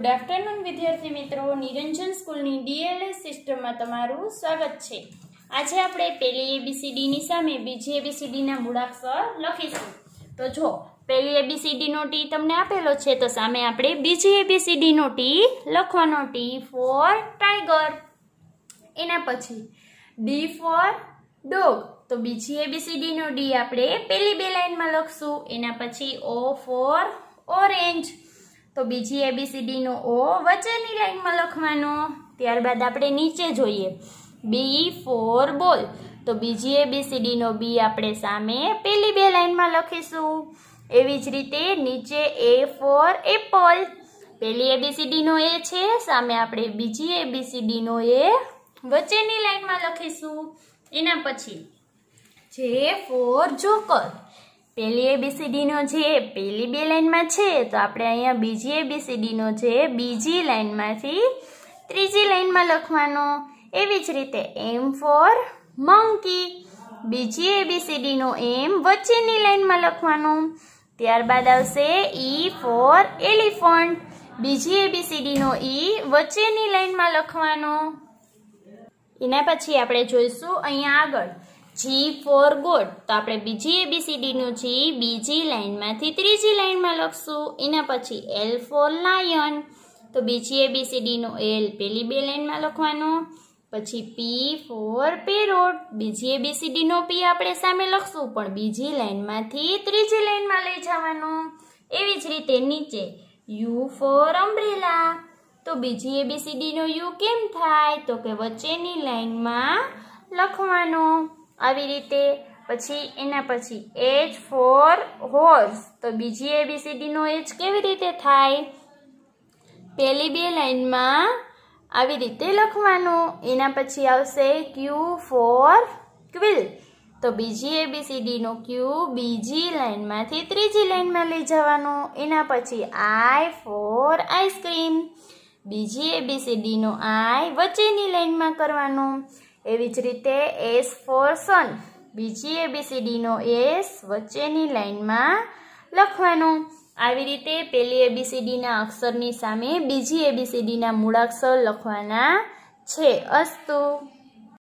good afternoon વિદ્યાર્થી મિત્રો નિરંજન સ્કૂલની ડીએલએસ સિસ્ટમમાં તમારું સ્વાગત છે આજે આપણે પહેલી એબીસીડીની સામે બીજી એબીસીડીના મૂળાક્ષર લખીશું તો જો પહેલી એબીસીડીનો ટી તમને આપેલો છે તો સામે આપણે બીજી એબીસીડીનો ટી લખવાનો ટી ફોર ટાઈગર એના પછી ડી ફોર ડોગ તો બીજી એબીસીડીનો ડી આપણે પહેલી બે લાઇનમાં લખશું એના પછી ઓ ફોર ઓરેન્જ તો બીજી એબીસીડીનો ઓ વચ્ચેની લાઈનમાં લખવાનો ત્યારબાદ આપણે નીચે જોઈએ બી ફોર બોલ તો બીજી એબીસીડીનો બી આપણે સામે પેલી બે લાઈનમાં લખીશું એવી જ રીતે નીચે એ ફોર એપલ પેલી પહેલી એબીસીડીનો એ છે સામે આપણે બીજી એબીસીડીનો એ વચ્ચેની લાઈનમાં લખીશું એના પછી જે ફોર જોકર પહેલી એબીસીડીનો જે પહેલી બે લાઇનમાં છે તો આપણે અહીંયા બીજી એબીસીડીનો જે બીજી લાઇનમાંથી ત્રીજી લાઇનમાં લખવાનો એવી જ રીતે એમ ફોર મંકી બીજી એબીસીડીનો એમ વચ્ચેની લાઇનમાં લખવાનું ત્યારબાદ આવશે ઈ ફોર એલિફન્ટ બીજી એબીસીડીનો ઈ e વચ્ચેની લાઇનમાં લખવાનો એના પછી આપણે જોઈશું અહીંયા આગળ જી ફોર ગોડ તો આપણે બીજી એબીસીડીનું જી બીજી લાઇનમાંથી ત્રીજી લાઇનમાં લખશું એના પછી એલ ફોર લાયન તો બીજી એબીસીડીનું એલ પેલી બે લાઇનમાં લખવાનું પછી પી ફોર પેરોટ બીજી એબીસીડીનો પી આપણે સામે લખશું પણ બીજી લાઇનમાંથી ત્રીજી લાઇનમાં લઈ જવાનું એવી જ રીતે નીચે યુ ફોર અમ્બ્રેલા તો બીજી એબીસીડીનો યુ કેમ થાય તો કે વચ્ચેની લાઇનમાં લખવાનો આવી રીતે પછી એના પછી એચ ફોર હોર્સ તો બીજી એબીસીડીનો એચ કેવી રીતે થાય પહેલી બે લાઈનમાં આવી રીતે લખવાનું એના પછી આવશે ક્યુ ફોર ક્વિલ તો બીજી એબીસીડીનો ક્યુ બીજી લાઈનમાંથી ત્રીજી લાઈનમાં લઈ જવાનો એના પછી આઈ ફોર આઈસ્ક્રીમ બીજી એબીસીડીનો આઈ વચ્ચેની લાઈનમાં કરવાનું એવી જ રીતે એસ ફોર સન બીજી એબીસીડીનો એસ વચ્ચેની લાઇનમાં લખવાનું આવી રીતે પેલી એબીસીડીના અક્ષરની સામે બીજી એબીસીડીના મૂળાક્ષર લખવાના છે અસ્તુ